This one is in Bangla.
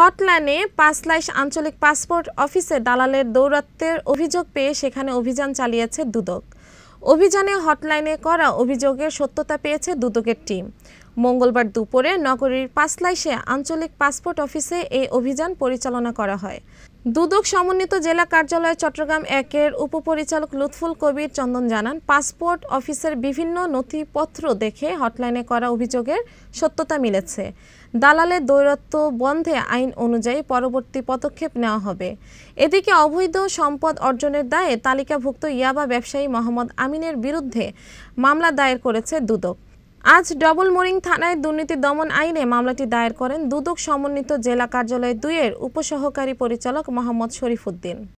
হটলাইনে লাইশ আঞ্চলিক পাসপোর্ট অফিসে দালালের দৌরাত্বের অভিযোগ পেয়ে সেখানে অভিযান চালিয়েছে দুদক অভিযানে হটলাইনে করা অভিযোগের সত্যতা পেয়েছে দুদকের টিম মঙ্গলবার দুপুরে নগরীর পাঁচলাইশে আঞ্চলিক পাসপোর্ট অফিসে এই অভিযান পরিচালনা করা হয় দুদক সমন্বিত জেলা কার্যালয় চট্টগ্রাম একের উপপরিচালক লুৎফুল কবির চন্দন জানান পাসপোর্ট অফিসের বিভিন্ন নথিপত্র দেখে হটলাইনে করা অভিযোগের সত্যতা মিলেছে দালালের দৈরত্ব বন্ধে আইন অনুযায়ী পরবর্তী পদক্ষেপ নেওয়া হবে এদিকে অবৈধ সম্পদ অর্জনের দায়ে তালিকাভুক্ত ইয়াবা ব্যবসায়ী মোহাম্মদ আমিনের বিরুদ্ধে মামলা দায়ের করেছে দুদক আজ ডবল মোরিং থানায় দুর্নীতি দমন আইনে মামলাটি দায়ের করেন দুদক সমন্বিত জেলা কার্যালয় দুইয়ের উপসহকারী পরিচালক মোহাম্মদ উদ্দিন